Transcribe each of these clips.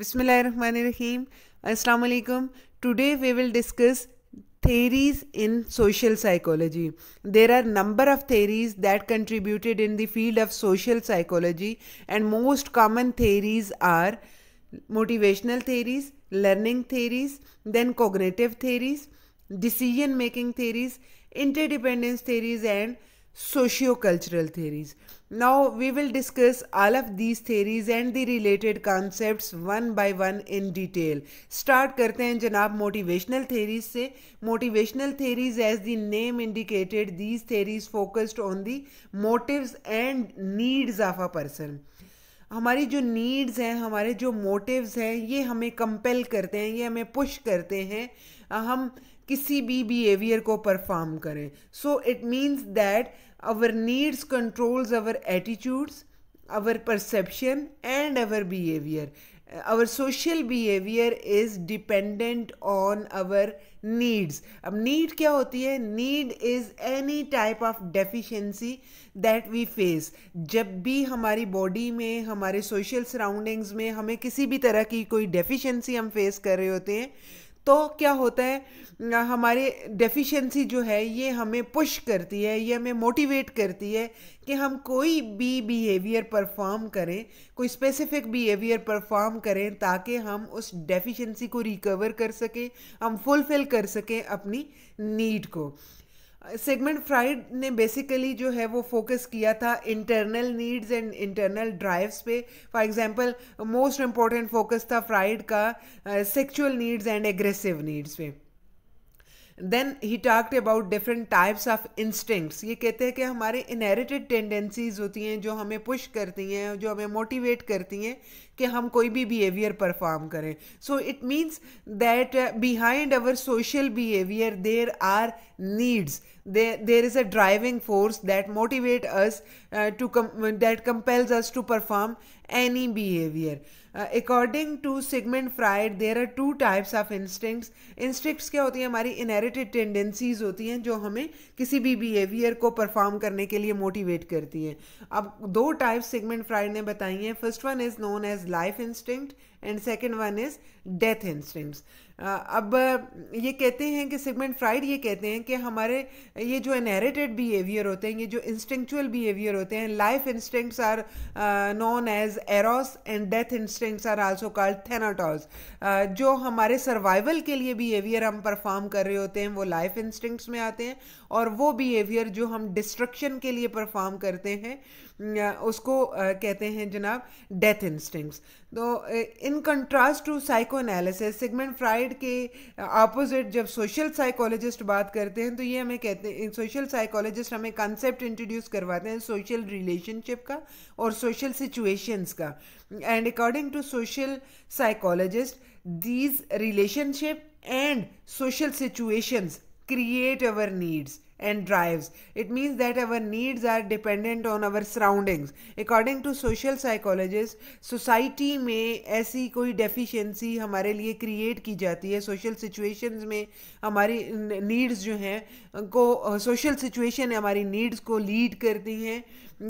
Bismillahirrahmanirrahim. Assalamualaikum. Today we will discuss theories in social psychology. There are number of theories that contributed in the field of social psychology and most common theories are motivational theories, learning theories, then cognitive theories, decision making theories, interdependence theories and socio-cultural theories. Now we will discuss all of these theories and the related concepts one by one in detail. Start करते हैं जनाब motivational theories से Motivational theories as the name indicated these theories focused on the motives and needs of a person. हमारी जो needs हैं हमारे जो motives हैं ये हमें compel करते हैं ये हमें push करते हैं हम किसी भी बिहेवियर को परफॉर्म करें so it means that our needs controls our attitudes our perception and our behavior our social behavior is dependent on our needs ab need kya hoti hai need is any type of deficiency that we face jab bhi hamari body mein hamare social surroundings mein hame kisi bhi tarah ki koi deficiency hum face kar rahe hote hain तो क्या होता है हमारे deficiency जो है ये हमें push करती है ये हमें मोटिवेट करती है कि हम कोई भी बिहेवियर परफॉर्म करें कोई स्पेसिफिक बिहेवियर परफॉर्म करें ताकि हम उस डेफिशिएंसी को रिकवर कर सकें हम फुलफ़िल कर सकें अपनी नीड को सेगमेंट फ्राइड ने बेसिकली जो है वो फोकस किया था internal needs and internal drives पे for example most important focus था फ्राइड का sexual needs and aggressive needs पे then he talked about different types of instincts ये कहते हैं कि हमारे इनहेरिटेड टेंडेंसीज होती हैं जो हमें पुश करती हैं जो हमें मोटिवेट करती हैं कि हम कोई भी बिहेवियर परफॉर्म करें so it means that behind our social behaviour there are needs There, there is a driving force that motivate us uh, to com- that compels us to perform any behavior. Uh, according to Sigmund Freud, there are two types of instincts. Instincts क्या होती हैं हमारी inherited tendencies होती हैं जो हमें किसी भी behavior को perform करने के लिए motivate करती हैं अब दो types Sigmund Freud ने बताई हैं First one is known as life instinct, and second one is death instinct अब uh, ये कहते हैं कि सिगमेंट फ्राइड ये कहते हैं कि हमारे ये जो इनहेरिटेड बिहेवियर होते हैं ये जो इंस्टिंक्चुअल बिहेवियर होते हैं life instinct are known as eros and death instinct are also called thanatos जो हमारे सर्वाइवल के लिए बिहेवियर हम परफॉर्म कर रहे होते हैं वो लाइफ इंस्टिंक्ट्स में आते हैं और वो बिहेवियर जो हम डिस्ट्रक्शन के लिए परफॉर्म करते हैं uh, उसको uh, कहते हैं जनाब डेथ इंस्टिंक्ट्स तो in contrast to psychoanalysis Sigmund Freud के अपोजिट uh, जब सोशल साइकोलॉजिस्ट बात करते हैं तो ये हमें कहते हैं सोशल साइकोलॉजिस्ट हमें कंसेप्ट इंट्रोड्यूस करवाते हैं सोशल रिलेशनशिप का और सोशल सिचुएशंस का and according to social psychologist these relationship and social situations create our needs and drives. It means that our needs are dependent on our surroundings. According to social psychologists, society में ऐसी कोई deficiency हमारे लिए create की जाती है social situations में हमारी needs जो हैं को social situation हमारी needs को lead करती हैं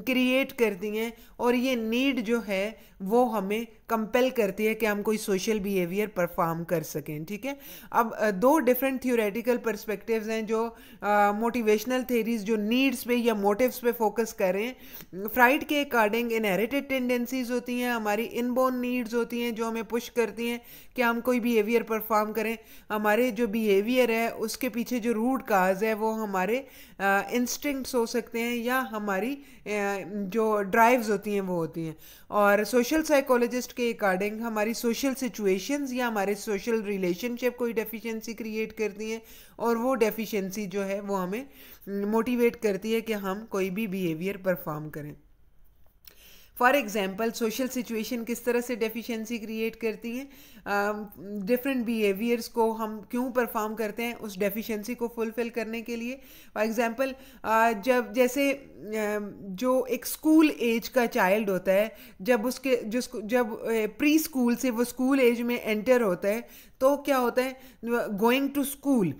क्रिएट करती हैं और ये नीड जो है वो हमें कंपेल करती है कि हम कोई सोशल बिहेवियर परफॉर्म कर सकें ठीक है अब दो डिफरेंट थियोरेटिकल पर्सपेक्टिव्स हैं जो मोटिवेशनल थेरीज जो नीड्स पे या मोटिव्स पे फोकस करें फ्राइड के अकॉर्डिंग इनहेरिटेड टेंडेंसीज होती हैं हमारी इनबोर्न नीड्स होती हैं जो हमें पुश करती हैं कि हम कोई बिहेवियर परफॉर्म करें हमारे जो बिहेवियर है उसके पीछे जो रूट काज है वो हमारे इंस्टिंक्ट्स हो सकते हैं या हमारी uh, जो ड्राइव्स होती हैं वो होती हैं और सोशल साइकोलॉजिस्ट के अकॉर्डिंग हमारी सोशल सिचुएशंस या हमारे सोशल रिलेशनशिप कोई डेफिशिएंसी क्रिएट करती हैं और वो डेफिशिएंसी जो है वो हमें मोटिवेट हम्म, करती है कि हम कोई भी बिहेवियर परफॉर्म करें फॉर एग्ज़ाम्पल सोशल सिचुएशन किस तरह से डेफिशिएंसी क्रिएट करती हैं डिफरेंट um, बिहेवियर्स को हम क्यों परफॉर्म करते हैं उस डेफिशिएंसी को फुलफिल करने के लिए फॉर एग्जांपल uh, जब जैसे um, जो एक स्कूल एज का चाइल्ड होता है जब उसके जिस जब प्री uh, स्कूल से वो स्कूल एज में एंटर होता है तो क्या होता है गोइंग टू स्कूल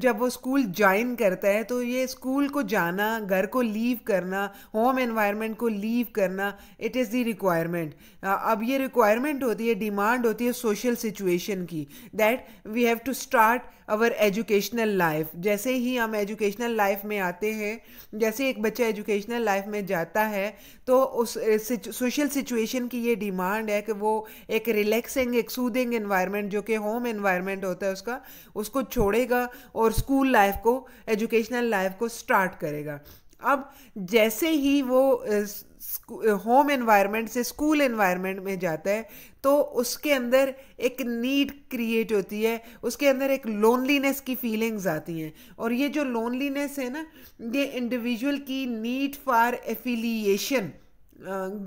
जब वो स्कूल ज्वाइन करता है तो ये स्कूल को जाना घर को लीव करना होम एनवायरनमेंट को लीव करना इट इज़ दी रिक्वायरमेंट अब ये रिक्वायरमेंट होती है डिमांड होती है सोशल सोशल सिचुएशन की that we have to start our educational life जैसे ही हम एजुकेशनल लाइफ में आते हैं जैसे एक बच्चा एजुकेशनल लाइफ में जाता है तो उस सोशल सिचुएशन की ये डिमांड है कि वो एक रिलैक्सिंग एक सूदिंग इन्वायरमेंट जो कि होम इन्वायरमेंट होता है उसका उसको छोड़ेगा और स्कूल लाइफ को एजुकेशनल लाइफ को स्टार्ट करेगा अब जैसे ही वो होम एनवायरनमेंट से स्कूल एनवायरनमेंट में जाता है तो उसके अंदर एक नीड क्रिएट होती है उसके अंदर एक लोनलीनेस की फीलिंग्स आती हैं और ये जो लोनलीनेस है ना ये इंडिविजुअल की नीड फॉर एफिलिएशन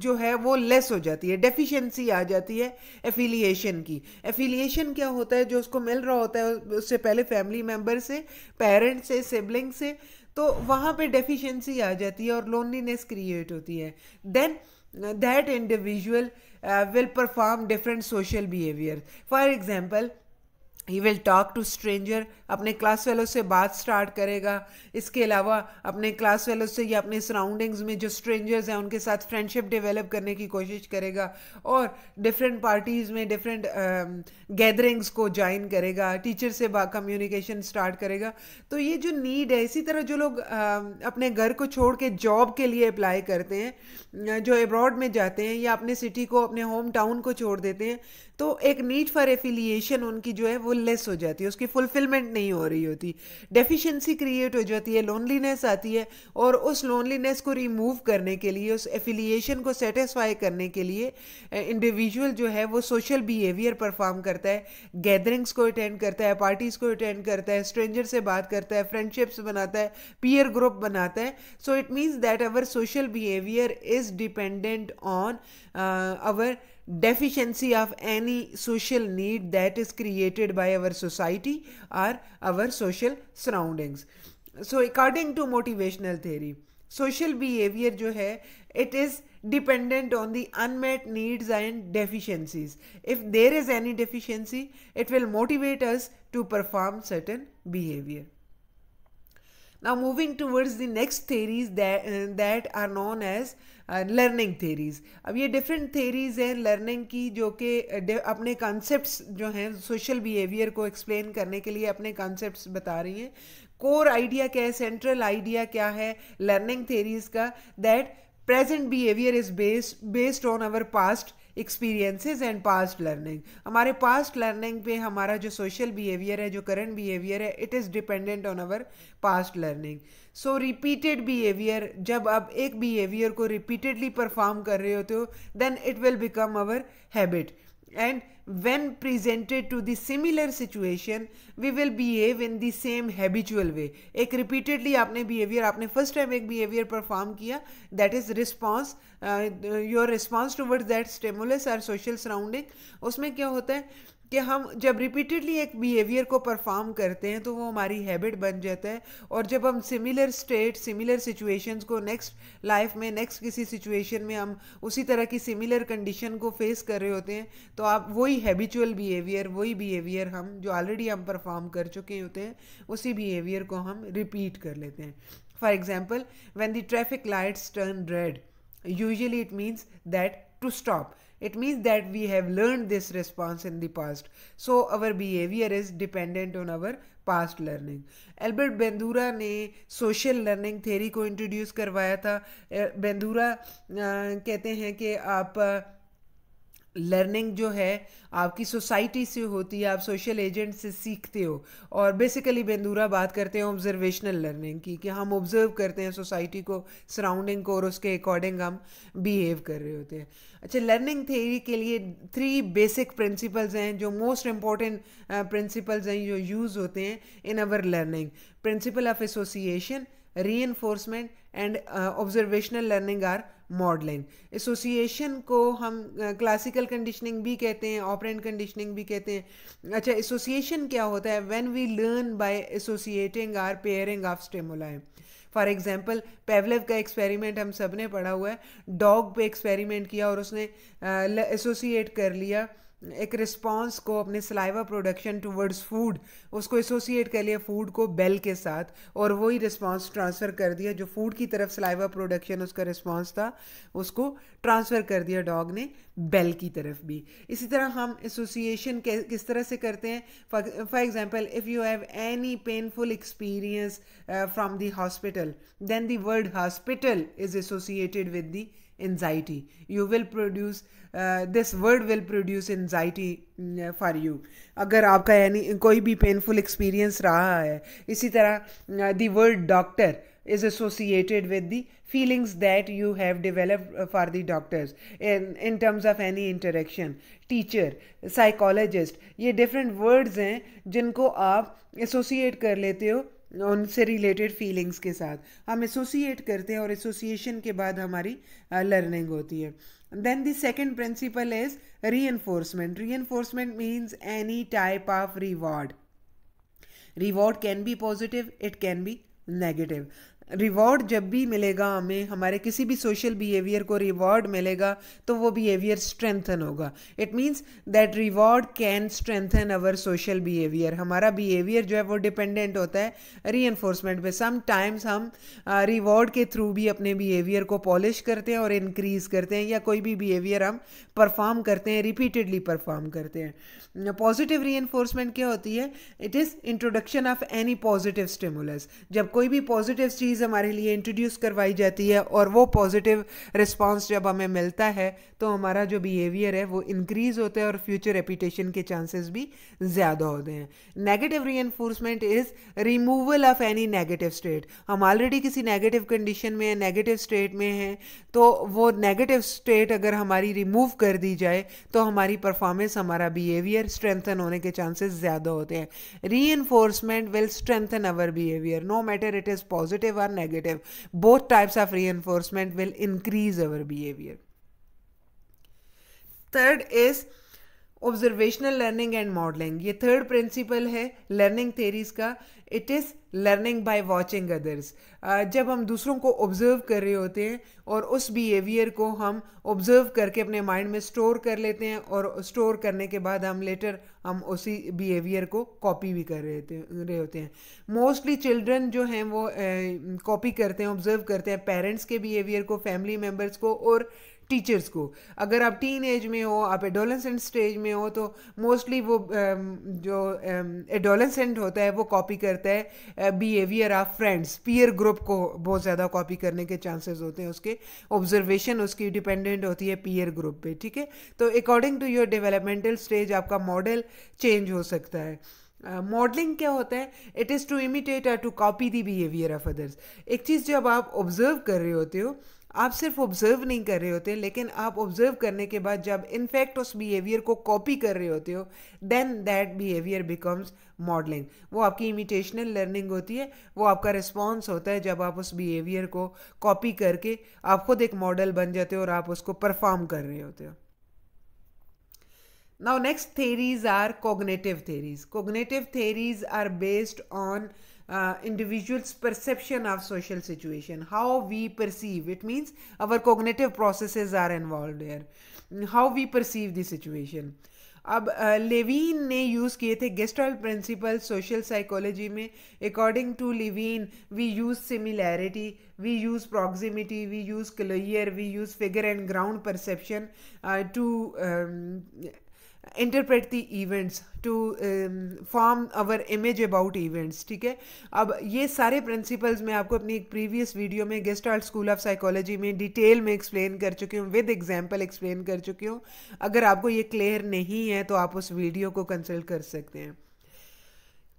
जो है वो लेस हो जाती है डेफिशिएंसी आ जाती है एफिलिएशन की एफिलिएशन क्या होता है जो उसको मिल रहा होता है उससे पहले फैमिली मेम्बर से पेरेंट्स से सिबलिंग से तो वहाँ पे डेफिशिएंसी आ जाती है और लोनलीनेस क्रिएट होती है then that individual will perform different social behaviour for example he will talk to stranger अपने क्लास फेलो से बात स्टार्ट करेगा इसके अलावा अपने क्लास फेलो से या अपने सराउंडिंग्स में जो स्ट्रेंजर्स हैं उनके साथ फ्रेंडशिप डेवलप करने की कोशिश करेगा और डिफरेंट पार्टीज़ में डिफरेंट गैदरिंग्स um, को ज्वाइन करेगा टीचर से कम्युनिकेशन स्टार्ट करेगा तो ये जो नीड है इसी तरह जो लोग uh, अपने घर को छोड़ के जॉब के लिए अप्लाई करते हैं जो एब्रॉड में जाते हैं या अपने सिटी को अपने होम टाउन को छोड़ देते हैं तो एक नीड फॉर एफिलिएशन उनकी जो है वो लेस हो जाती है उसकी फुलफिलमेंट नहीं हो रही होती डेफिशिएंसी क्रिएट हो जाती है लोनलीनेस आती है और उस लोनलीनेस को रिमूव करने के लिए उस एफिलिएशन को सेटिस्फाई करने के लिए इंडिविजुअल जो है वो सोशल बिहेवियर परफॉर्म करता है गैदरिंग्स को अटेंड करता है पार्टीज़ को अटेंड करता है स्ट्रेंजर से बात करता है फ्रेंडशिप्स बनाता है पीयर ग्रुप बनाता है so it means that our social behaviour is dependent on our deficiency of any social need that is created by our society or our social surroundings. So, according to motivational theory, social behavior जो है it is dependent on the unmet needs and deficiencies. If there is any deficiency, it will motivate us to perform certain behavior. Now moving towards the next theories that, uh, that are known as learning uh, theories अब ये different theories हैं learning की जो कि uh, अपने concept जो हैं social behaviour को एक्सप्लेन करने के लिए अपने कॉन्सेप्ट बता रही हैं कोर आइडिया क्या है सेंट्रल आइडिया क्या है लर्निंग थेरीज का that present behaviour is based based on our past experiences and past learning हमारे पास्ट लर्निंग पे हमारा जो सोशल बिहेवियर है जो करंट बिहेवियर है it is dependent on our past learning so repeated behaviour जब आप एक बिहेवियर को रिपीटेडली परफॉर्म कर रहे होते हो then it will become our habit and when presented to the similar situation we will behave in the same habitual way ek repeatedly aapne behavior aapne first time ek behavior perform kiya that is response uh, your response towards that stimulus or social surrounding usme kya hota hai कि हम जब repeatedly एक behaviour को perform करते हैं तो वो हमारी हैबिट बन जाता है और जब हम सिमिलर स्टेट सिमिलर सिचुएशंस को नेक्स्ट लाइफ में नेक्स्ट किसी सिचुएशन में हम उसी तरह की सिमिलर कंडीशन को फेस कर रहे होते हैं तो आप वही हैबिचुअल बिहेवियर वही बिहेवियर हम जो ऑलरेडी हम परफॉर्म कर चुके होते हैं उसी बिहेवियर को हम रिपीट कर लेते हैं for example when the traffic lights turn red usually it means that to stop. It means that we have learned this response in the past. So our behavior is dependent on our past learning. Albert Bandura ने social learning theory को introduce करवाया था Bandura कहते हैं कि आप learning जो है आपकी सोसाइटी से होती है आप सोशल एजेंट से सीखते हो और बेसिकली बेंदूरा बात करते हैं ऑब्जर्वेशनल लर्निंग की कि हम ऑब्जर्व करते हैं सोसाइटी को सराउंडिंग को और उसके अकॉर्डिंग हम बिहेव कर रहे होते हैं अच्छा लर्निंग थेरी के लिए थ्री बेसिक प्रिंसिपल्स हैं जो मोस्ट इम्पॉर्टेंट प्रिंसिपल्स हैं जो यूज़ होते हैं in our learning principle of association reinforcement and observational learning or modelling association को हम क्लासिकल कंडीशनिंग भी कहते हैं ऑपरेंट कंडीशनिंग भी कहते हैं अच्छा एसोसिएशन क्या होता है when we learn by associating or pairing of stimuli for example Pavlov का एक्सपेरिमेंट हम सब ने पढ़ा हुआ है डॉग पे एक्सपेरिमेंट किया और उसने एसोसिएट uh, कर लिया एक रिस्पॉन्स को अपने सलाइवा प्रोडक्शन टूवर्ड्स फूड उसको एसोसिएट कर लिया फूड को बेल के साथ और वही रिस्पॉन्स ट्रांसफ़र कर दिया जो फूड की तरफ सलाइवा प्रोडक्शन उसका रिस्पॉन्स था उसको ट्रांसफ़र कर दिया डॉग ने बेल की तरफ भी इसी तरह हम एसोसिएशन किस तरह से करते हैं for example if you have any painful experience from the hospital then the word hospital is associated with the anxiety you will produce uh, this word will produce anxiety for you अगर आपका यानी कोई भी painful experience रहा है इसी तरह the word doctor is associated with the feelings that you have developed for the doctors in in terms of any interaction teacher psychologist ये different words हैं जिनको आप associate कर लेते हो उनसे रिलेटेड फीलिंग्स के साथ हम एसोसिएट करते हैं और एसोसिएशन के बाद हमारी लर्निंग होती है then the second principle is reinforcement reinforcement means any type of reward reward can be positive it can be negative reward जब भी मिलेगा हमें हमारे किसी भी सोशल बिहेवियर को रिवॉर्ड मिलेगा तो वो बिहेवियर स्ट्रेंथन होगा it means that reward can strengthen our social behaviour हमारा बिहेवियर जो है वो डिपेंडेंट होता है री एनफोर्समेंट पर टाइम्स हम रिवॉर्ड के थ्रू भी अपने बिहेवियर को पॉलिश करते हैं और इनक्रीज़ करते हैं या कोई भी बिहेवियर हम परफॉर्म करते हैं रिपीटेडली परफॉर्म करते हैं पॉजिटिव री क्या होती है it is introduction of any positive stimulus जब कोई भी पॉजिटिव चीज़ चीज़ हमारे लिए इंट्रोड्यूस करवाई जाती है और वो पॉजिटिव रिस्पॉन्स जब हमें मिलता है तो हमारा जो बिहेवियर है वो इंक्रीज़ होता है और फ्यूचर रेपिटेशन के चांसेस भी ज़्यादा होते हैं negative reinforcement is removal of any negative state हम ऑलरेडी किसी नेगेटिव कंडीशन में नेगेटिव स्टेट में हैं तो वो नेगेटिव स्टेट अगर हमारी रिमूव कर दी जाए तो हमारी परफॉर्मेंस हमारा बिहेवियर स्ट्रेंथन होने के चांसेस ज़्यादा होते हैं reinforcement will strengthen our behaviour no matter it is positive negative. Both types of reinforcement will increase our behavior. Third is observational learning and modelling ये थर्ड प्रिंसिपल है learning theories का it is learning by watching others जब हम दूसरों को observe कर रहे होते हैं और उस बिहेवियर को हम ऑब्ज़र्व करके अपने माइंड में स्टोर कर लेते हैं और स्टोर करने के बाद हम लेटर हम उसी बिहेवियर को कॉपी भी कर रहे रहे होते हैं मोस्टली चिल्ड्रन जो हैं वो कॉपी uh, करते हैं ऑब्ज़र्व करते हैं पेरेंट्स के बिहेवियर को फैमिली मेम्बर्स को और टीचर्स को अगर आप टीन एज में हो आप एडोलेंसेंट स्टेज में हो तो मोस्टली वो um, जो एडोलेंसेंट um, होता है वो कॉपी करता है behaviour of friends peer group को बहुत ज़्यादा कॉपी करने के चांसेस होते हैं उसके ऑब्जर्वेशन उसकी डिपेंडेंट होती है पीयर ग्रुप पे ठीक है तो according to your developmental stage आपका मॉडल चेंज हो सकता है मॉडलिंग uh, क्या होता है इट इज़ टू इमिटेट और to copy the behaviour of others एक चीज़ जब आप ऑब्जर्व कर रहे होते हो आप सिर्फ ऑब्जर्व नहीं कर रहे होते लेकिन आप ऑब्जर्व करने के बाद जब इनफैक्ट उस बिहेवियर को कॉपी कर रहे होते हो then that behaviour becomes modelling वो आपकी इमिटेशनल लर्निंग होती है वो आपका रिस्पॉन्स होता है जब आप उस बिहेवियर को कॉपी करके आप खुद एक मॉडल बन जाते हो और आप उसको परफॉर्म कर रहे होते हो now next theories are cognitive theories cognitive theories are based on uh, individual's perception of social situation how we perceive it means our cognitive processes are involved there how we perceive the situation अब लेवीन uh, ने use किए थे gestalt principle social psychology में according to Lewin we use similarity we use proximity we use closure we use figure and ground perception to interpret the events to form our image about events ठीक है अब ये सारे principles मैं आपको अपनी एक प्रीवियस वीडियो में gestalt school of psychology में डिटेल में एक्सप्लेन कर चुकी हूँ विद एग्जाम्पल एक्सप्लेन कर चुकी हूँ अगर आपको ये क्लियर नहीं है तो आप उस वीडियो को कंसल्ट कर सकते हैं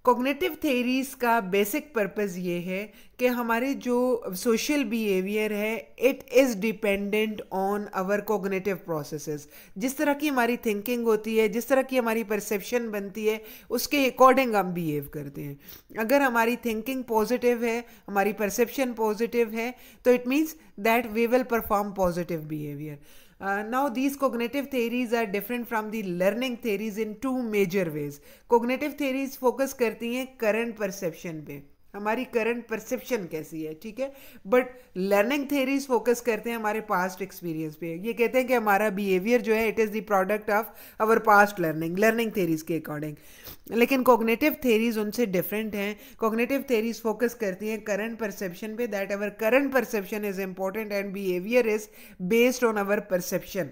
कॉग्नेटिव थेरीज का बेसिक पर्पस ये है कि हमारे जो सोशल बिहेवियर है it is dependent on our cognitive processes जिस तरह की हमारी थिंकिंग होती है जिस तरह की हमारी परसेप्शन बनती है उसके अकॉर्डिंग हम बिहेव करते हैं अगर हमारी थिंकिंग पॉजिटिव है हमारी परसेप्शन पॉजिटिव है तो it means that we will perform positive behaviour Uh, now, these cognitive theories are different from the learning theories in two major ways. Cognitive theories focus करती हैं current perception पे हमारी current perception कैसी है ठीक है बट लर्निंग थेरीज फोकस करते हैं हमारे पास्ट एक्सपीरियंस पे ये कहते हैं कि हमारा बिहेवियर जो है it is the product of our past learning learning theories के अकॉर्डिंग लेकिन कोग्नेटिव थेरीज उनसे डिफरेंट हैं कोग्नेटिव थेरीज फोकस करती हैं करंट परसेप्शन पे that our current perception is important and behaviour is based on our perception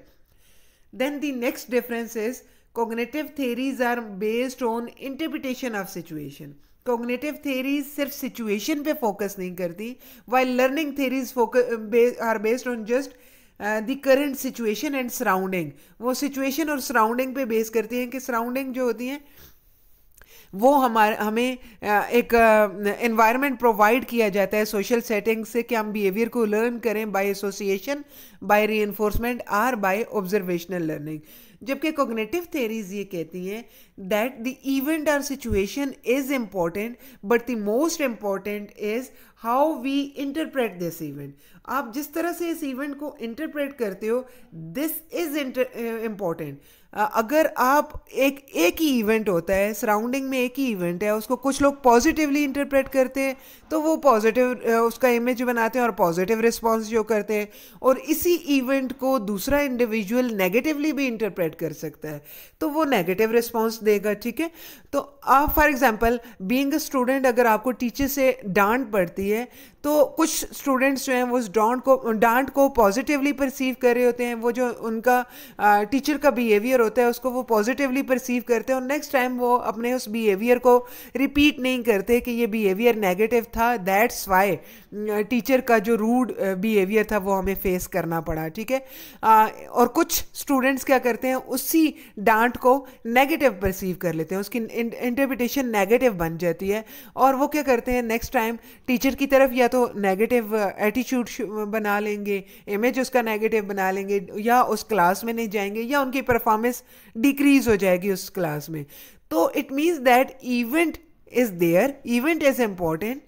then the next difference is cognitive theories are based on interpretation of situation cognitive theories सिर्फ situation पे focus नहीं करती while learning theories are based on just the current situation and surrounding वो situation और surrounding पे base करती हैं कि सराउंडिंग जो होती हैं वो हमारे हमें एक एनवायरनमेंट प्रोवाइड किया जाता है सोशल सेटिंग से कि हम बिहेवियर को लर्न करें by association by re or by observational learning जबकि कोग्नेटिव थेरीज ये कहती हैं that the event or situation is important but the most important is how we interpret this event आप जिस तरह से इस इवेंट को इंटरप्रेट करते हो दिस इज़ इंटर इम्पॉर्टेंट अगर आप एक एक ही इवेंट होता है सराउंडिंग में एक ही इवेंट है उसको कुछ लोग पॉजिटिवली इंटरप्रेट करते हैं तो वो पॉजिटिव उसका इमेज बनाते हैं और पॉजिटिव रिस्पॉन्स जो करते हैं और इसी इवेंट को दूसरा इंडिविजुअल नेगेटिवली भी इंटरप्रेट कर सकता है तो वो नेगेटिव रिस्पॉन्स देगा ठीक है तो आप for example being a student अगर आपको टीचर से डांट पड़ती है तो कुछ स्टूडेंट्स जो हैं वो उस डांट को डांट को पॉजिटिवली परसीव कर रहे होते हैं वो जो उनका टीचर का बिहेवियर होता है उसको वो पॉजिटिवली परसीव करते हैं और नेक्स्ट टाइम वो अपने उस बिहेवियर को रिपीट नहीं करते कि ये बिहेवियर नेगेटिव था दैट्स वाई टीचर का जो रूड बिहेवियर था वो हमें फेस करना पड़ा ठीक है और कुछ स्टूडेंट्स क्या करते हैं उसी डांट को नेगेटिव परसीव कर लेते हैं उसकी इंटरप्रिटेशन नेगेटिव बन जाती है और वो क्या करते हैं नेक्स्ट टाइम टीचर की तरफ या तो नेगेटिव एटीट्यूड बना लेंगे इमेज उसका नेगेटिव बना लेंगे या उस क्लास में नहीं जाएंगे या उनकी परफॉर्मेंस डिक्रीज हो जाएगी उस क्लास में तो it means that event is there event is important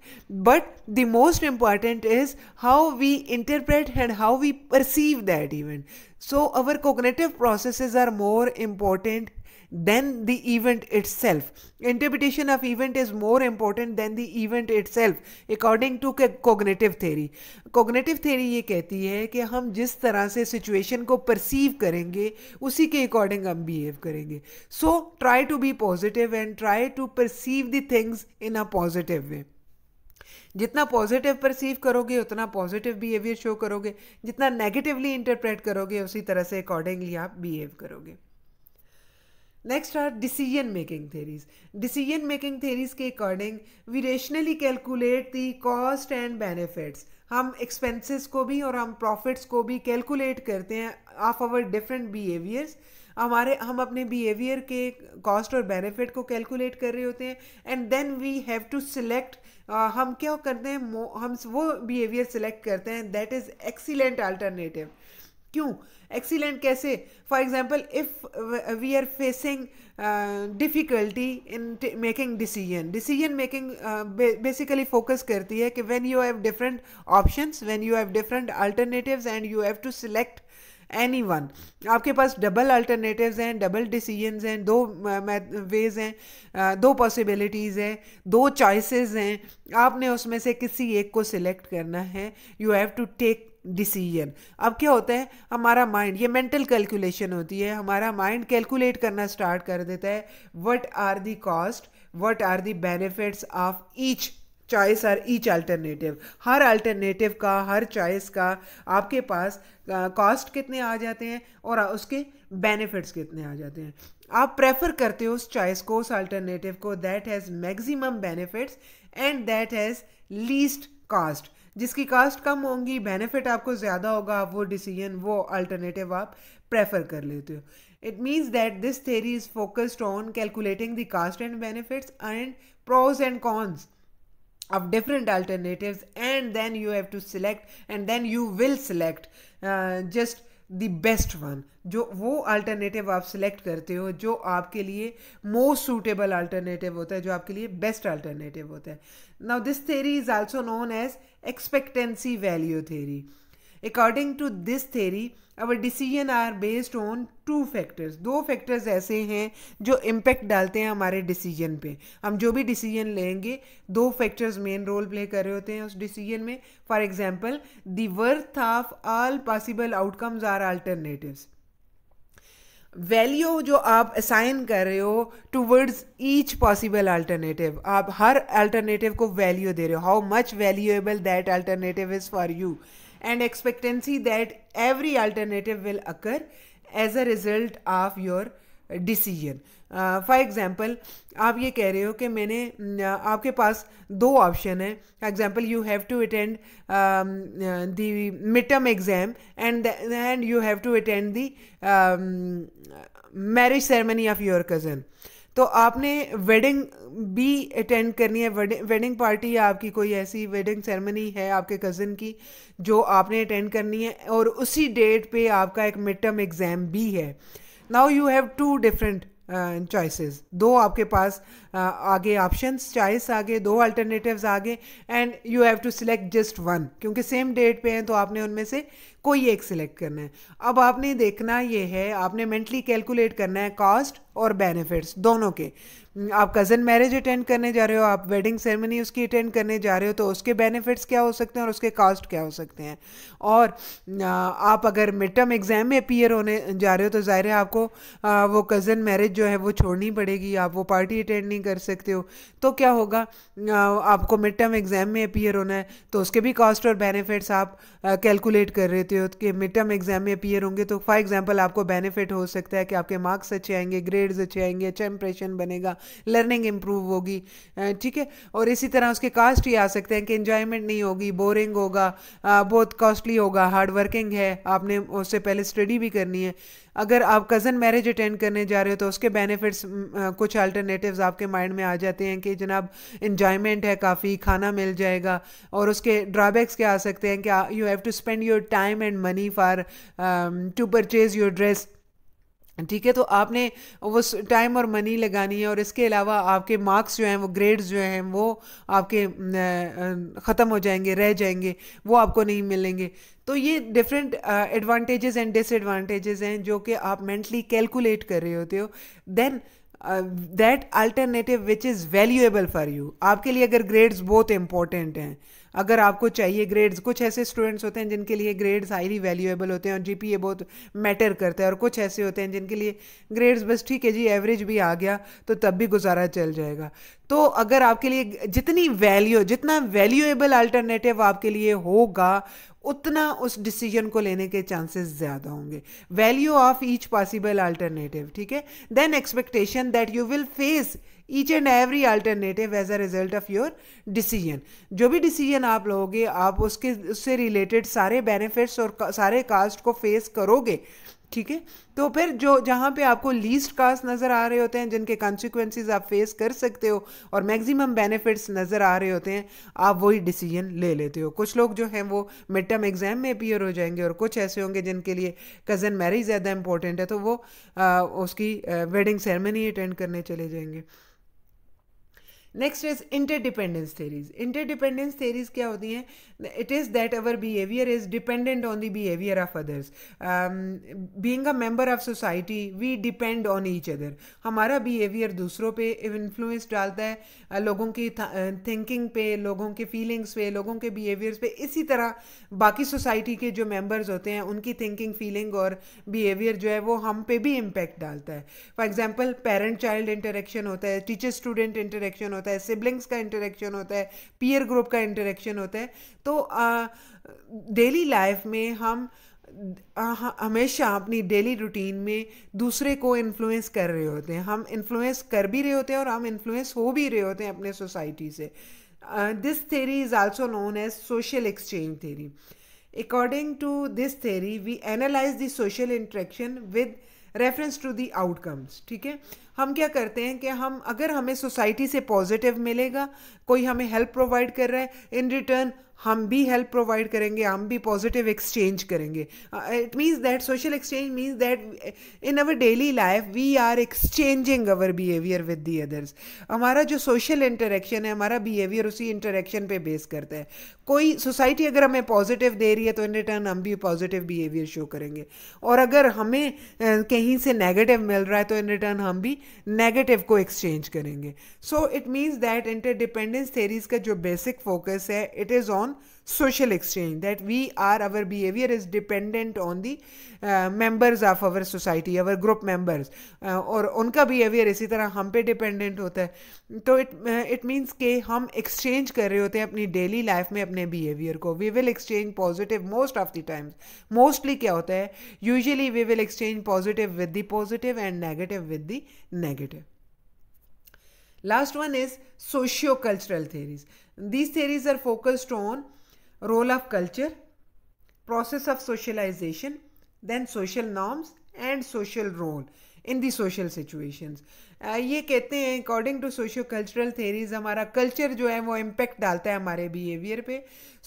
but the most important is how we interpret and how we perceive that event so our cognitive processes are more important than the event itself. Interpretation of event is more important than the event itself according to cognitive theory. Cognitive theory ये कहती है कि हम जिस तरह से situation को perceive करेंगे उसी के according हम behave करेंगे So try to be positive and try to perceive the things in a positive way. जितना पॉजिटिव परसीव करोगे उतना पॉजिटिव बिहेवियर शो करोगे जितना नेगेटिवली इंटरप्रेट करोगे उसी तरह से अकॉर्डिंगली आप बिहेव करोगे next are decision making theories decision making theories के according we rationally calculate the cost and benefits हम एक्सपेंसेस को भी और हम प्रॉफिट्स को भी कैलकुलेट करते हैं ऑफ आवर डिफरेंट बिहेवियर्स हमारे हम अपने बिहेवियर के कॉस्ट और बेनिफिट को कैलकुलेट कर रहे होते हैं and then we have to select हम क्या करते हैं हम वो बिहेवियर सिलेक्ट करते हैं दैट इज़ एक्सीलेंट अल्टरनेटिव क्यों एक्सीलेंट कैसे for example if we are facing difficulty in making decision decision making basically focus करती है कि when you have different option when you have different alternative and you have to select any one आपके पास double alternative हैं double decision हैं दो veg uh, uh, हैं दो पॉसिबिलिटीज़ हैं दो चॉइसिस हैं आपने उसमें से किसी एक को सिलेक्ट करना है you have to take decision अब क्या होता है हमारा माइंड ये मेंटल कैलकुलेशन होती है हमारा माइंड कैलकुलेट करना स्टार्ट कर देता है what are the cost what are the benefits of each choice or each alternative हर अल्टरनेटिव का हर चॉइस का आपके पास कॉस्ट कितने आ जाते हैं और उसके बेनिफिट्स कितने आ जाते हैं आप प्रेफर करते हो उस चॉइस को उस अल्टरनेटिव को that has maximum benefits and that has least cost जिसकी कास्ट कम होंगी बेनिफिट आपको ज़्यादा होगा आप वो डिसीजन वो अल्टरनेटिव आप प्रेफर कर लेते हो it means that this theory is focused on calculating the cost and benefits and pros and cons of different alternatives and then you have to select and then you will select uh, just the best one जो वो alternative आप select करते हो जो आपके लिए most suitable alternative होता है जो आपके लिए बेस्ट अल्टरनेटिव होता है now this theory is also known as expectancy value theory according to this theory our decision are based on two factors दो फैक्टर्स ऐसे हैं जो इम्पैक्ट डालते हैं हमारे डिसीजन पे हम जो भी डिसीजन लेंगे दो फैक्टर्स मेन रोल प्ले कर रहे होते हैं उस डिसीजन में for example dearth worth of all possible outcomes or alternative value जो आप असाइन कर रहे हो टूवर्ड्स ईच पॉसिबल अल्टरनेटिव आप हर अल्टरनेटिव को वैल्यू दे रहे हो how much valuable that alternative is for you and expectancy that every alternative will occur as a result of your decision for example आप ये कह रहे हो कि मैंने आपके पास दो ऑप्शन हैं example you have to attend the mid term exam and and you have to attend the marriage ceremony of your cousin तो आपने वेडिंग भी अटेंड करनी है वेडिंग पार्टी या आपकी कोई ऐसी वेडिंग सेरेमनी है आपके कज़न की जो आपने अटेंड करनी है और उसी डेट पे आपका एक मिड टर्म एग्ज़ाम भी है now you have two different choices दो आपके पास आगे ऑप्शंस चॉइस आगे दो अल्टरनेटिव्स आगे and you have to select just one क्योंकि सेम डेट पे हैं तो आपने उनमें से कोई एक सिलेक्ट करना है अब आपने देखना ये है आपने मेंटली कैलकुलेट करना है कॉस्ट और बेनिफिट्स दोनों के आप कज़न मैरिज अटेंड करने जा रहे हो आप वेडिंग सेरेमनी उसकी अटेंड करने जा रहे हो तो उसके बेनिफिट्स क्या हो सकते हैं और उसके कॉस्ट क्या हो सकते हैं और आप अगर मिड टर्म एग्ज़ाम में अपीयर होने जा रहे हो तो ज़ाहिर है आपको वो कज़न मैरिज जो है वो छोड़नी पड़ेगी आप वो पार्टी अटेंड नहीं कर सकते हो तो क्या होगा आपको मिड टर्म एग्ज़ाम में अपियर होना है तो उसके भी कॉस्ट और बेनिफिट्स आप कैलकुलेट कर रहे हो कि मिड टर्म एग्ज़ाम में अपियर होंगे तो फॉर एग्जाम्पल आपको बेनिफिट हो सकता है कि आपके मार्क्स अच्छे आएंगे ग्रेड्स अच्छे आएंगे अच्छा इंप्रेशन बनेगा लर्निंग इम्प्रूव होगी ठीक है और इसी तरह उसके कास्ट ही आ सकते हैं कि इन्जॉयमेंट नहीं होगी बोरिंग होगा बहुत कॉस्टली होगा हार्ड वर्किंग है आपने उससे पहले स्टडी भी करनी है अगर आप कज़न मैरिज अटेंड करने जा रहे हो तो उसके बेनिफिट्स कुछ अल्टरनेटिव्स आपके माइंड में आ जाते हैं कि जनाब इन्जॉयमेंट है काफ़ी खाना मिल जाएगा और उसके ड्रॉबैक्स क्या आ सकते हैं कि you have to spend your time and money for to purchase your dress ठीक है तो आपने वो टाइम और मनी लगानी है और इसके अलावा आपके मार्क्स जो हैं वो ग्रेड्स जो हैं वो आपके ख़त्म हो जाएंगे रह जाएंगे वो आपको नहीं मिलेंगे तो ये डिफरेंट एडवांटेजेस एंड डिसएडवांटेजेस हैं जो कि आप मेंटली कैलकुलेट कर रहे होते हो then that alternative which is valuable for you आपके लिए अगर ग्रेड्स बहुत इंपॉर्टेंट हैं अगर आपको चाहिए ग्रेड्स कुछ ऐसे स्टूडेंट्स होते हैं जिनके लिए ग्रेड्स हाईली वैल्यूएबल होते हैं और जी बहुत मैटर करता है और कुछ ऐसे होते हैं जिनके लिए ग्रेड्स बस ठीक है जी एवरेज भी आ गया तो तब भी गुजारा चल जाएगा तो अगर आपके लिए जितनी वैल्यू जितना वैल्यूएबल अल्टरनेटिव आपके लिए होगा उतना उस डिसीजन को लेने के चांसेस ज़्यादा होंगे value of each possible alternative ठीक है then expectation that you will face each and every alternative as a result of your decision जो भी डिसीजन आप लोगे आप उसके उससे रिलेटेड सारे बेनिफिट्स और सारे कास्ट को फेस करोगे ठीक है तो फिर जो जहाँ पे आपको लीस्ट कास्ट नज़र आ रहे होते हैं जिनके कॉन्सिक्वेंसेज आप फेस कर सकते हो और मैक्सिमम बेनिफिट्स नज़र आ रहे होते हैं आप वही डिसीजन ले लेते हो कुछ लोग जो हैं वो मिड टर्म एग्ज़ाम में अपियर हो जाएंगे और कुछ ऐसे होंगे जिनके लिए कज़न मैरिज ज़्यादा इंपॉर्टेंट है तो वो आ, उसकी वेडिंग सेरेमनी अटेंड करने चले जाएंगे next is interdependence theories interdependence theories क्या होती हैं it is that our behaviour is dependent on the behaviour of others being a member of society we depend on each other हमारा behaviour दूसरों पे influence डालता है लोगों की थिंकिंग पे लोगों के फीलिंग्स पे लोगों के बिहेवियर्स पे इसी तरह बाकी सोसाइटी के जो मेम्बर्स होते हैं उनकी थिंकिंग फीलिंग और बिहेवियर जो है वो हम पे भी इम्पेक्ट डालता है for example parent child interaction होता है टीचर स्टूडेंट इंटरेक्शन होता है होता है सिबलिंग्स का इंटरेक्शन होता है पीयर ग्रुप का इंटरेक्शन होता है तो डेली लाइफ में हम हमेशा अपनी डेली रूटीन में दूसरे को इन्फ्लुएंस कर रहे होते हैं हम इन्फ्लुएंस कर भी रहे होते हैं और हम इन्फ्लुएंस हो भी रहे होते हैं अपने सोसाइटी से this theory is also known as social exchange theory according to this theory we analyse the social interaction with reference to the outcomes ठीक है हम क्या करते हैं कि हम अगर हमें सोसाइटी से पॉजिटिव मिलेगा कोई हमें हेल्प प्रोवाइड कर रहा है इन रिटर्न हम भी हेल्प प्रोवाइड करेंगे हम भी पॉजिटिव एक्सचेंज करेंगे it means that social exchange means that in our daily life we are exchanging our behaviour with the others हमारा जो सोशल इंटरेक्शन है हमारा बिहेवियर उसी इंटरेक्शन पे बेस करता है कोई सोसाइटी अगर हमें पॉजिटिव दे रही है तो इन रिटर्न हम भी पॉजिटिव बिहेवियर शो करेंगे और अगर हमें uh, कहीं से नेगेटिव मिल रहा है तो इन रिटर्न हम भी नेगेटिव को एक्सचेंज करेंगे so it means that interdependence theories का जो बेसिक फोकस है it is on on social exchange that we are our behavior is dependent on the uh, members of our society our group members uh, और उनका behavior इसी तरह हम पे dependent होता है तो it uh, it means के हम exchange कर रहे होते हैं अपनी daily life में अपने behavior को we will exchange positive most of the times mostly क्या होता है usually we will exchange positive with the positive and negative with the negative Last one is socio-cultural theories. These theories are focused on role of culture, process of socialization, then social norms and social role. In the social situations ये कहते हैं according to socio cultural theories हमारा culture जो है वो impact डालता है हमारे बिहेवियर पे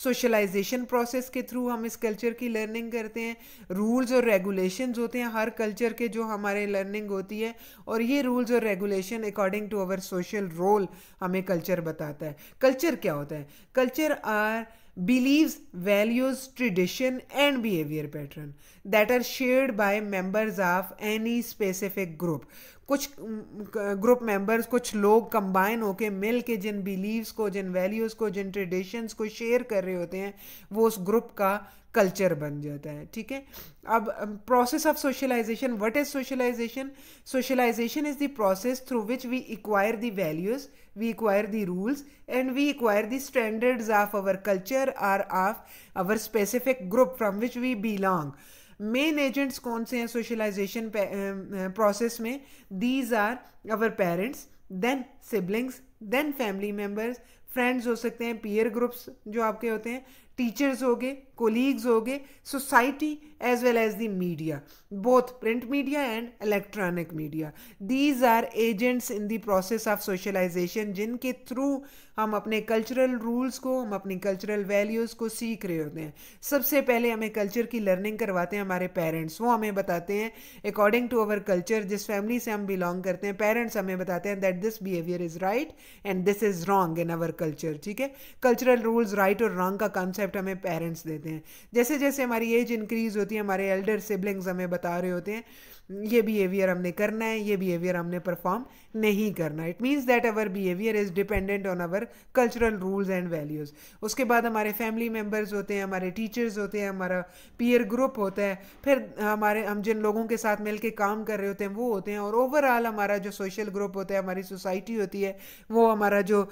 सोशलाइजेशन प्रोसेस के थ्रू हम इस कल्चर की लर्निंग करते हैं रूल्स और रेगुलेशंस होते हैं हर कल्चर के जो हमारे लर्निंग होती है और ये रूल्स और regulation according to our social role हमें कल्चर बताता है कल्चर क्या होता है culture or believes, values, tradition, and behavior pattern that are shared by members of any specific group. कुछ ग्रुप मेंबर्स कुछ लोग कंबाइन होके मिल के जिन बिलीव्स को जिन वैल्यूज़ को जिन ट्रेडिशंस को शेयर कर रहे होते हैं वो उस ग्रुप का कल्चर बन जाता है ठीक है अब process of socialisation what is socialisation socialisation is the process through which we acquire the values we acquire the rules and we acquire the standards of our culture or of our specific group from which we belong main agents कौन से हैं socialisation process में these are our parents then siblings then family members friends हो सकते हैं peer groups जो आपके होते हैं टीचर्स हो गए कोलीग्स हो गए society as well as the media both print media and electronic media these are agents in the process of socialization जिनके थ्रू हम अपने कल्चरल रूल्स को हम अपनी कल्चरल वैल्यूज़ को सीख रहे होते हैं सबसे पहले हमें कल्चर की लर्निंग करवाते हैं हमारे पेरेंट्स वो हमें बताते हैं अकॉर्डिंग टू अवर कल्चर जिस फैमिली से हम बिलोंग करते हैं पेरेंट्स हमें बताते हैं that this behaviour is right and this is wrong in our culture ठीक है कल्चरल रूल्स राइट और रॉन्ग का कॉन्सेप्ट हमें पेरेंट्स देते हैं हैं जैसे जैसे हमारी एज इंक्रीज होती है हमारे एल्डर सिबलिंग्स हमें बता रहे होते हैं ये बिहेवियर हमने करना है ये बिहेवियर हमने परफॉर्म नहीं करना it means that our behaviour is dependent on our cultural rules and values उसके बाद हमारे फैमिली मेम्बर्स होते हैं हमारे टीचर्स होते हैं हमारा पीयर ग्रुप होता है फिर हमारे हम जिन लोगों के साथ मिल के काम कर रहे होते हैं वो होते हैं और ओवरऑल हमारा जो सोशल ग्रुप होता है हमारी सोसाइटी होती है वो हमारा जो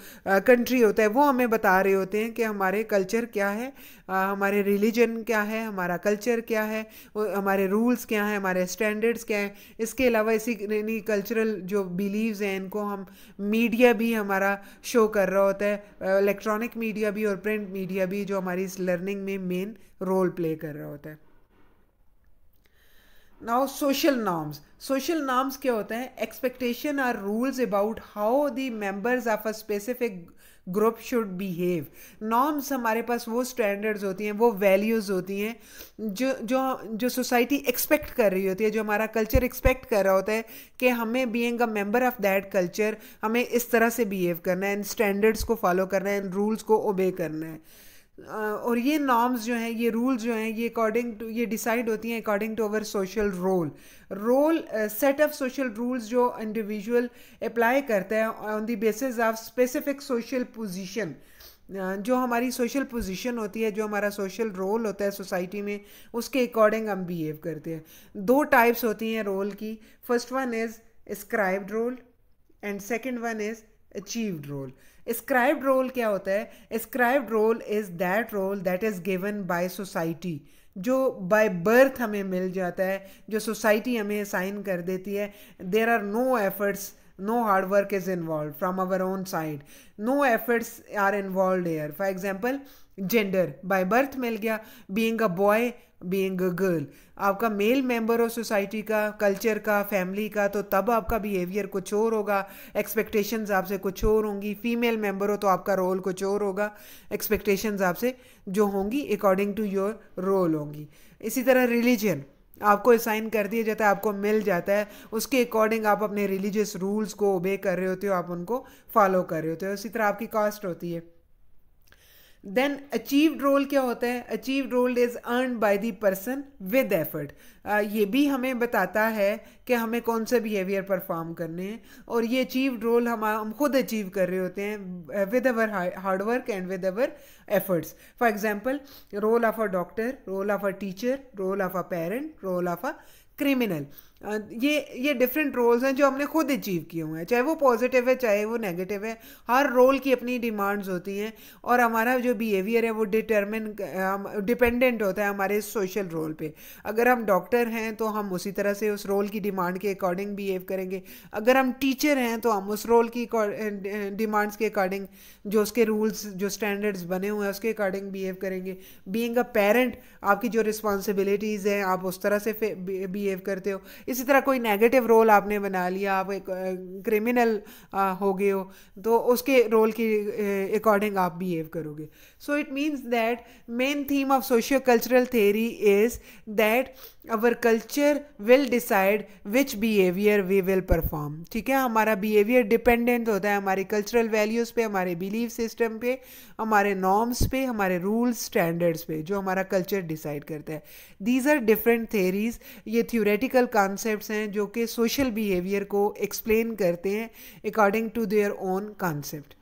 कंट्री होता है वो हमें बता रहे होते हैं कि हमारे कल्चर क्या है हमारे रिलीजन क्या है हमारा कल्चर क्या है हमारे रूल्स क्या हैं हमारे स्टैंडर्ड्स क्या है इसके अलावा इसी यानी कल्चरल जो बिलीव्स हैं इनको हम मीडिया भी हमारा शो कर रहा होता है इलेक्ट्रॉनिक मीडिया भी और प्रिंट मीडिया भी जो हमारी इस लर्निंग में मेन रोल प्ले कर रहा होता है now social norms social norms क्या होते हैं expectation are rules about how the members of a specific group should behave norms हमारे पास वो स्टैंडर्ड्स होती हैं वो वैल्यूज़ होती हैं जो जो जो सोसाइटी एक्सपेक्ट कर रही होती है जो हमारा कल्चर एक्सपेक्ट कर रहा होता है कि हमें being a member of that culture हमें इस तरह से बिहेव करना है एंड स्टैंडर्ड्स को फॉलो करना है एंड रूल्स को ओबे करना है और ये नॉर्म्स जो हैं ये रूल्स जो हैं ये अकॉर्डिंग टू ये डिसाइड होती हैं according to our social role role set of social rules जो इंडिविजुअल अप्लाई करता है on the basis of specific social position जो हमारी सोशल पोजीशन होती है जो हमारा सोशल रोल होता है सोसाइटी में उसके अकॉर्डिंग हम बिहेव करते हैं दो टाइप्स होती हैं रोल की first one is ascribed role and second one is achieved role ascribed role क्या होता है ascribed role is that role that is given by society जो बाय बर्थ हमें मिल जाता है जो सोसाइटी हमें साइन कर देती है there are no efforts no hard work is involve from our own side no efforts are involve एयर for example gender by birth मिल गया being a boy being a girl आपका मेल मेंबर हो society का culture का family का तो तब आपका बिहेवियर कुछ और होगा एक्सपेक्टेशंस आपसे कुछ और होंगी फीमेल मेंबर हो तो आपका रोल कुछ और होगा एक्सपेक्टेशंस आपसे जो होंगी अकॉर्डिंग टू योर रोल होंगी इसी तरह रिलीजन आपको असाइन कर दिया जाता है आपको मिल जाता है उसके अकॉर्डिंग आप अपने रिलीजियस रूल्स को ओबे कर रहे होते हो आप उनको फॉलो कर रहे होते हो इसी तरह आपकी कास्ट होती है देन अचीव्ड रोल क्या होता है achieved role is earn by the person with effort ये भी हमें बताता है कि हमें कौन से बिहेवियर परफॉर्म करने हैं और ये अचीव्ड रोल हम हम खुद अचीव कर रहे होते हैं with our hard work and with our efforts for example role of a doctor role of a teacher role of a parent role of a criminal ये ये डिफरेंट रोल्स हैं जो हमने खुद अचीव किए हुए हैं चाहे वो पॉजिटिव है चाहे वो नेगेटिव है हर रोल की अपनी डिमांड्स होती हैं और हमारा जो बिहेवियर है वो डिटर्मिन डिपेंडेंट होता है हमारे सोशल रोल पे अगर हम डॉक्टर हैं तो हम उसी तरह से उस रोल की डिमांड के अकॉर्डिंग बिहेव करेंगे अगर हम टीचर हैं तो हम उस रोल की डिमांड्स के अकॉर्डिंग जो उसके रूल्स जो स्टैंडर्ड्स बने हुए हैं उसके अकॉर्डिंग बिहेव करेंगे बींग अ पेरेंट आपकी जो रिस्पॉन्सिबिलिटीज़ हैं आप उस तरह से बिहेव करते हो इसी तरह कोई नेगेटिव रोल आपने बना लिया आप एक क्रिमिनल हो गए हो तो उसके रोल के अकॉर्डिंग आप बिहेव करोगे so it means that main theme of socio cultural theory is that our culture will decide which behaviour we will perform ठीक है हमारा बिहेवियर डिपेंडेंट होता है हमारे कल्चरल वैल्यूज़ पे हमारे बिलीफ सिस्टम पे हमारे नॉर्म्स पे हमारे रूल्स स्टैंडर्ड्स पे जो हमारा कल्चर डिसाइड करता है दीज आर डिफरेंट थेरीज ये थ्योरेटिकल कॉन् कॉन्सेप्ट्स हैं जो कि सोशल बिहेवियर को एक्सप्लेन करते हैं according to their own concept